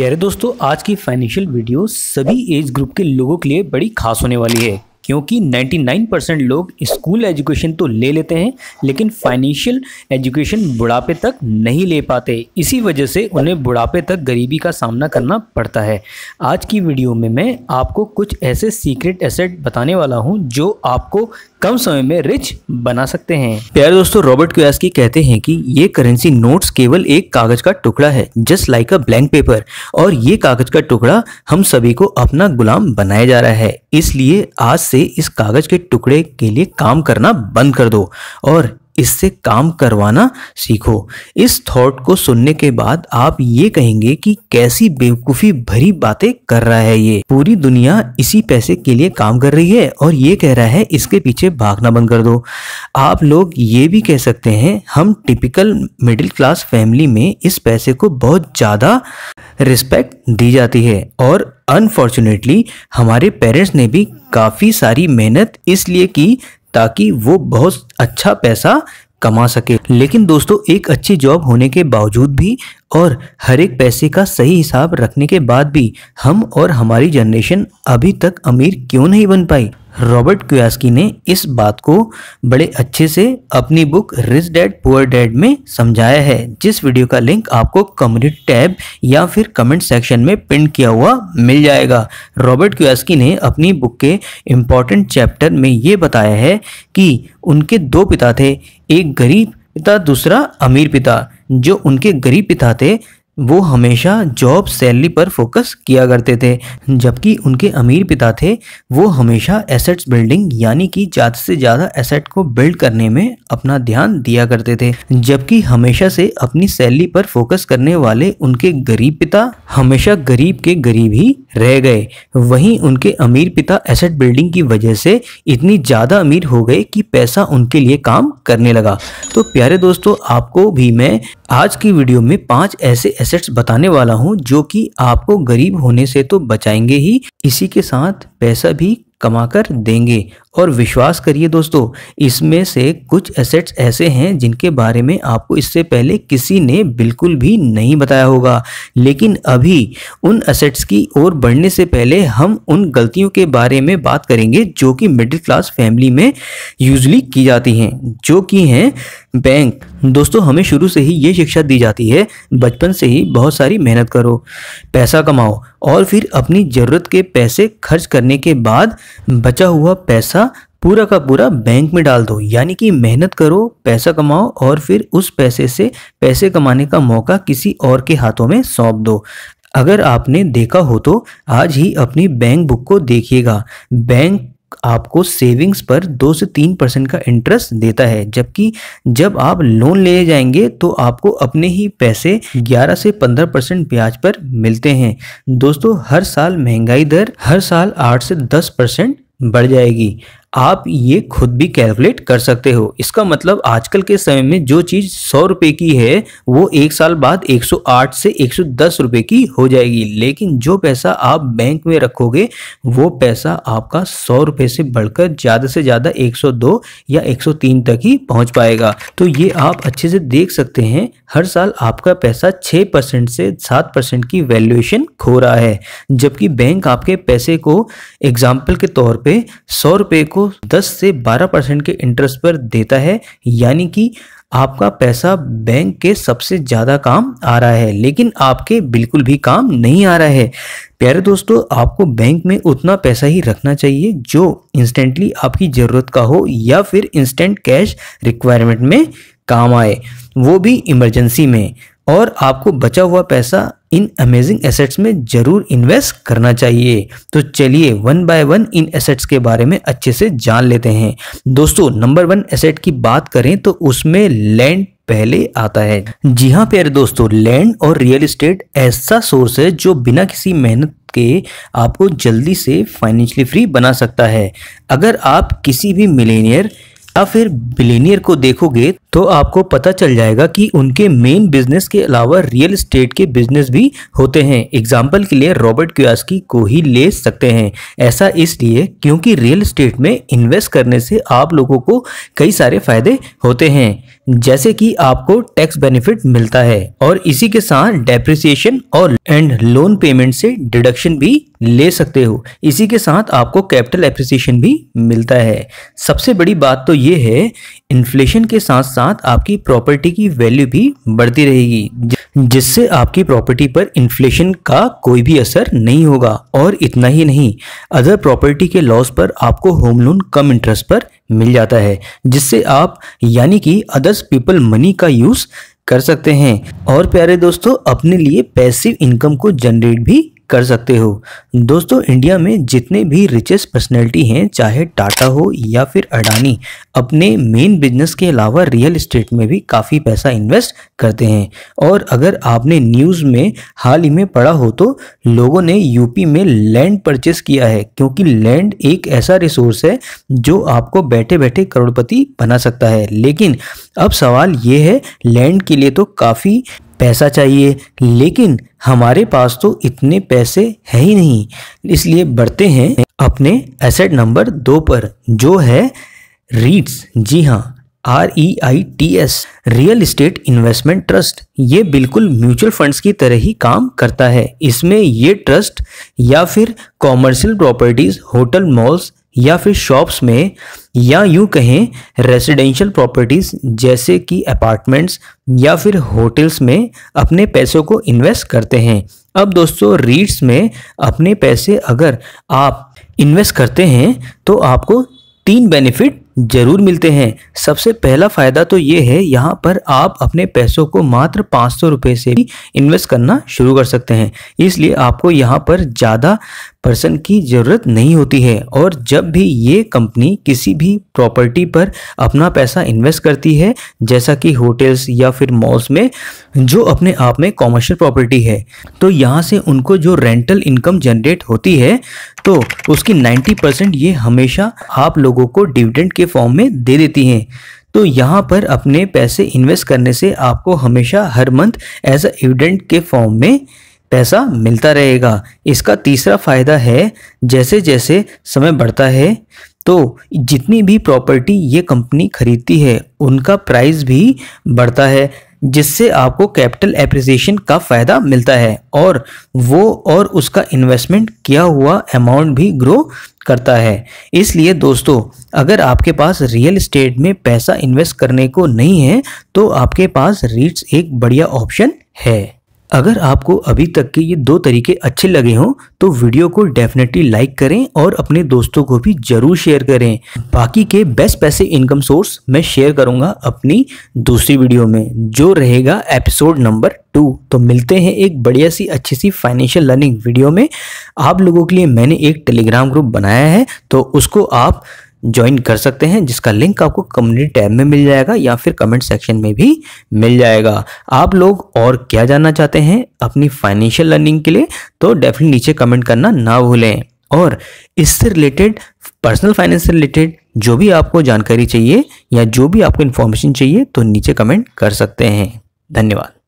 प्यारे दोस्तों आज की फाइनेंशियल वीडियो सभी एज ग्रुप के लोगों के लिए बड़ी खास होने वाली है क्योंकि 99% लोग स्कूल एजुकेशन तो ले लेते हैं लेकिन फाइनेंशियल एजुकेशन बुढ़ापे तक नहीं ले पाते इसी वजह से उन्हें बुढ़ापे तक गरीबी का सामना करना पड़ता है आज की वीडियो में मैं आपको कुछ ऐसे सीक्रेट एसेट बताने वाला हूँ जो आपको कम समय में रिच बना सकते हैं प्यारे दोस्तों रॉबर्ट की कहते हैं कि ये करेंसी नोट्स केवल एक कागज का टुकड़ा है just like a blank paper और ये कागज का टुकड़ा हम सभी को अपना गुलाम बनाया जा रहा है इसलिए आज से इस कागज के टुकड़े के लिए काम करना बंद कर दो और इससे काम करवाना सीखो इस थॉट को सुनने के बाद आप ये कहेंगे कि कैसी बेवकूफ़ी भरी बातें कर रहा है ये पूरी दुनिया इसी पैसे के लिए काम कर रही है और ये कह रहा है इसके पीछे भागना बंद कर दो आप लोग ये भी कह सकते हैं हम टिपिकल मिडिल क्लास फैमिली में इस पैसे को बहुत ज़्यादा रिस्पेक्ट दी जाती है और अनफॉर्चुनेटली हमारे पेरेंट्स ने भी काफ़ी सारी मेहनत इसलिए की ताकि वो बहुत अच्छा पैसा कमा सके लेकिन दोस्तों एक अच्छी जॉब होने के बावजूद भी और हर एक पैसे का सही हिसाब रखने के बाद भी हम और हमारी जनरेशन अभी तक अमीर क्यों नहीं बन पाई रॉबर्ट क्योस्की ने इस बात को बड़े अच्छे से अपनी book Rich Dad Poor Dad में समझाया है जिस वीडियो का लिंक आपको कम्युनिटी टैब या फिर कमेंट सेक्शन में पिन किया हुआ मिल जाएगा रॉबर्ट क्योस्की ने अपनी बुक के इम्पॉर्टेंट चैप्टर में ये बताया है कि उनके दो पिता थे एक गरीब पिता दूसरा अमीर पिता जो उनके गरीब पिता थे वो हमेशा जॉब सैलरी पर फोकस किया करते थे जबकि उनके अमीर पिता थे वो हमेशा एसेट्स बिल्डिंग यानी कि ज़्यादा से ज़्यादा एसेट को बिल्ड करने में अपना ध्यान दिया करते थे जबकि हमेशा से अपनी सैलरी पर फोकस करने वाले उनके गरीब पिता हमेशा गरीब के गरीब ही रह गए वहीं उनके अमीर पिता एसेट बिल्डिंग की वजह से इतनी ज़्यादा अमीर हो गए कि पैसा उनके लिए काम करने लगा तो प्यारे दोस्तों आपको भी मैं आज की वीडियो में पांच ऐसे एसेट्स बताने वाला हूं जो कि आपको गरीब होने से तो बचाएंगे ही इसी के साथ पैसा भी कमाकर देंगे और विश्वास करिए दोस्तों इसमें से कुछ एसेट्स ऐसे हैं जिनके बारे में आपको इससे पहले किसी ने बिल्कुल भी नहीं बताया होगा लेकिन अभी उन एसेट्स की ओर बढ़ने से पहले हम उन गलतियों के बारे में बात करेंगे जो कि मिडिल क्लास फैमिली में यूजली की जाती हैं जो कि हैं बैंक दोस्तों हमें शुरू से ही ये शिक्षा दी जाती है बचपन से ही बहुत सारी मेहनत करो पैसा कमाओ और फिर अपनी ज़रूरत के पैसे खर्च करने के बाद बचा हुआ पैसा पूरा का पूरा बैंक में डाल दो यानी कि मेहनत करो पैसा कमाओ और फिर उस पैसे से पैसे कमाने का मौका किसी और के हाथों में सौंप दो अगर आपने देखा हो तो आज ही अपनी बैंक बुक को देखिएगा बैंक आपको सेविंग्स पर दो से तीन परसेंट का इंटरेस्ट देता है जबकि जब आप लोन ले जाएंगे तो आपको अपने ही पैसे 11 से 15 परसेंट ब्याज पर मिलते हैं दोस्तों हर साल महंगाई दर हर साल 8 से 10 परसेंट बढ़ जाएगी आप ये खुद भी कैलकुलेट कर सकते हो इसका मतलब आजकल के समय में जो चीज़ सौ रुपए की है वो एक साल बाद 108 से 110 रुपए की हो जाएगी लेकिन जो पैसा आप बैंक में रखोगे वो पैसा आपका सौ रुपए से बढ़कर ज़्यादा से ज़्यादा 102 या 103 तक ही पहुंच पाएगा तो ये आप अच्छे से देख सकते हैं हर साल आपका पैसा छह परसेंट से सात परसेंट की वैल्यूएशन खो रहा है जबकि बैंक आपके पैसे को एग्जाम्पल के तौर पर सौ रुपये को आपको 10 से 12 परसेंट के इंटरेस्ट पर देता है यानी कि आपका पैसा बैंक के सबसे ज़्यादा काम आ रहा है लेकिन आपके बिल्कुल भी काम नहीं आ रहा है प्यारे दोस्तों आपको बैंक में उतना पैसा ही रखना चाहिए जो इंस्टेंटली आपकी ज़रूरत का हो या फिर इंस्टेंट कैश रिक्वायरमेंट में काम आए वो भी इमरजेंसी में और आपको बचा हुआ पैसा इन अमेजिंग एसेट्स में जरूर इन्वेस्ट करना चाहिए तो चलिए वन बाय वन इन एसेट्स के बारे में अच्छे से जान लेते हैं दोस्तों नंबर वन एसेट की बात करें तो उसमें लैंड पहले आता है जी हाँ प्यारे दोस्तों लैंड और रियल एस्टेट ऐसा सोर्स है जो बिना किसी मेहनत के आपको जल्दी से फाइनेंशियली फ्री बना सकता है अगर आप किसी भी मिलेनियर या फिर बिलेनियर को देखोगे तो आपको पता चल जाएगा कि उनके मेन बिजनेस के अलावा रियल एस्टेट के बिजनेस भी होते हैं एग्जाम्पल के लिए रॉबर्ट क्यूसकी को ही ले सकते हैं ऐसा इसलिए क्योंकि रियल एस्टेट में इन्वेस्ट करने से आप लोगों को कई सारे फायदे होते हैं जैसे कि आपको टैक्स बेनिफिट मिलता है और इसी के साथ डेप्रिसिएशन और एंड लोन पेमेंट से डिडक्शन भी ले सकते हो इसी के साथ आपको कैपिटल एप्रिसिएशन भी मिलता है सबसे बड़ी बात तो ये है इन्फ्लेशन के साथ साथ साथ आपकी प्रॉपर्टी की वैल्यू भी बढ़ती रहेगी जिससे आपकी प्रॉपर्टी पर इन्फ्लेशन का कोई भी असर नहीं होगा और इतना ही नहीं अदर प्रॉपर्टी के लॉस पर आपको होम लोन कम इंटरेस्ट पर मिल जाता है जिससे आप यानी कि अदर्स पीपल मनी का यूज़ कर सकते हैं और प्यारे दोस्तों अपने लिए पैसिव इनकम को जनरेट भी कर सकते हो दोस्तों इंडिया में जितने भी रिचेस्ट पर्सनैलिटी हैं चाहे टाटा हो या फिर अडानी अपने मेन बिजनेस के अलावा रियल इस्टेट में भी काफ़ी पैसा इन्वेस्ट करते हैं और अगर आपने न्यूज़ में हाल ही में पढ़ा हो तो लोगों ने यूपी में लैंड परचेस किया है क्योंकि लैंड एक ऐसा रिसोर्स है जो आपको बैठे बैठे करोड़पति बना सकता है लेकिन अब सवाल ये है लैंड के लिए तो काफ़ी पैसा चाहिए लेकिन हमारे पास तो इतने पैसे है ही नहीं इसलिए बढ़ते हैं अपने एसेट नंबर दो पर जो है रीट्स जी हाँ R E I T S real estate investment trust ये बिल्कुल म्यूचुअल फंड्स की तरह ही काम करता है इसमें ये ट्रस्ट या फिर कॉमर्शियल प्रॉपर्टीज़ होटल मॉल्स या फिर शॉप्स में या यूं कहें रेजिडेंशियल प्रॉपर्टीज़ जैसे कि अपार्टमेंट्स या फिर होटल्स में अपने पैसों को इन्वेस्ट करते हैं अब दोस्तों रीट्स में अपने पैसे अगर आप इन्वेस्ट करते हैं तो आपको तीन बेनिफिट ज़रूर मिलते हैं सबसे पहला फ़ायदा तो ये है यहाँ पर आप अपने पैसों को मात्र पाँच सौ रुपये से भी इन्वेस्ट करना शुरू कर सकते हैं इसलिए आपको यहाँ पर ज़्यादा पर्सन की ज़रूरत नहीं होती है और जब भी ये कंपनी किसी भी प्रॉपर्टी पर अपना पैसा इन्वेस्ट करती है जैसा कि होटल्स या फिर मॉल्स में जो अपने आप में कॉमर्शियल प्रॉपर्टी है तो यहाँ से उनको जो रेंटल इनकम जनरेट होती है तो उसकी नाइन्टी परसेंट ये हमेशा आप लोगों को डिविडेंड के फॉर्म में दे देती हैं तो यहाँ पर अपने पैसे इन्वेस्ट करने से आपको हमेशा हर मंथ एज अ एविडेंट के फॉर्म में पैसा मिलता रहेगा इसका तीसरा फायदा है जैसे जैसे समय बढ़ता है तो जितनी भी प्रॉपर्टी ये कंपनी खरीदती है उनका प्राइस भी बढ़ता है जिससे आपको कैपिटल एप्रिसिएशन का फ़ायदा मिलता है और वो और उसका इन्वेस्टमेंट किया हुआ अमाउंट भी ग्रो करता है इसलिए दोस्तों अगर आपके पास रियल इस्टेट में पैसा इन्वेस्ट करने को नहीं है तो आपके पास रीट्स एक बढ़िया ऑप्शन है अगर आपको अभी तक के ये दो तरीके अच्छे लगे हों तो वीडियो को डेफिनेटली लाइक करें और अपने दोस्तों को भी जरूर शेयर करें बाकी के बेस्ट पैसे इनकम सोर्स मैं शेयर करूंगा अपनी दूसरी वीडियो में जो रहेगा एपिसोड नंबर टू तो मिलते हैं एक बढ़िया सी अच्छी सी फाइनेंशियल लर्निंग वीडियो में आप लोगों के लिए मैंने एक टेलीग्राम ग्रुप बनाया है तो उसको आप ज्वाइन कर सकते हैं जिसका लिंक आपको कम्युनिटी टैब में मिल जाएगा या फिर कमेंट सेक्शन में भी मिल जाएगा आप लोग और क्या जानना चाहते हैं अपनी फाइनेंशियल लर्निंग के लिए तो डेफिनेटली नीचे कमेंट करना ना भूलें और इससे रिलेटेड पर्सनल फाइनेंस से रिलेटेड जो भी आपको जानकारी चाहिए या जो भी आपको इन्फॉर्मेशन चाहिए तो नीचे कमेंट कर सकते हैं धन्यवाद